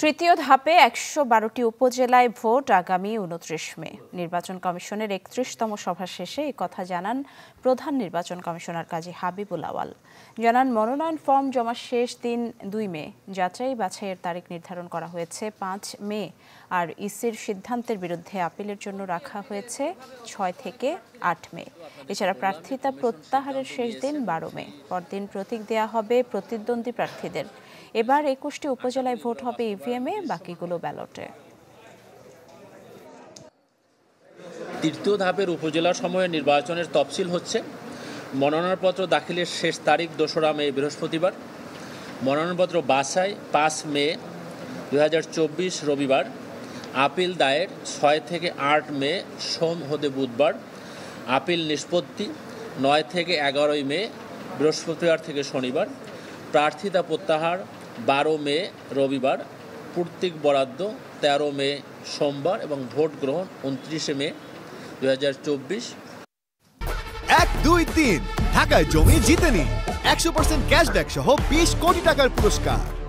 তৃতীয় ধাপে একশো বারোটি উপজেলায় ভোট আগামী উনত্রিশ মে নির্বাচন কমিশনের একত্রিশতম সভা শেষে এই কথা জানান প্রধান নির্বাচন কমিশনার কাজী হাবিবুল আওয়াল জানান মনোনয়ন ফর্ম জমা শেষ দিন দুই মে যাচাই বাছাইয়ের তারিখ নির্ধারণ করা হয়েছে পাঁচ মে আর ইসির সিদ্ধান্তের বিরুদ্ধে আপিলের জন্য রাখা হয়েছে ছয় থেকে আট মে এছাড়া প্রার্থিতা প্রত্যাহারের শেষ দিন বারো মে পরদিন প্রতীক দেয়া হবে প্রতিদ্বন্দ্বী প্রার্থীদের এবার একুশটি উপজেলায় ভোট হবে ইভিএমে বাকিগুলো ব্যালটে তৃতীয় ধাপের উপজেলা সময়ে নির্বাচনের তফসিল হচ্ছে মনোনয়নপত্র দাখিলের শেষ তারিখ দোসরা মে বৃহস্পতিবার মনোনয়নপত্র বাসায় পাঁচ মে দু রবিবার আপিল দায়ের ছয় থেকে আট মে সোম হতে বুধবার আপিল নিষ্পত্তি নয় থেকে এগারোই মে বৃহস্পতিবার থেকে শনিবার প্রার্থিতা প্রত্যাহার বারো মে রবিবার পূর্তিক বরাদ্দ তেরো মে সোমবার এবং ভোট গ্রহণ উনত্রিশে মে দু হাজার চব্বিশ এক দুই তিন ঢাকায় জমি জিতেনি একশো পার্সেন্ট ক্যাশব্যাক সহ বিশ কোটি টাকার পুরস্কার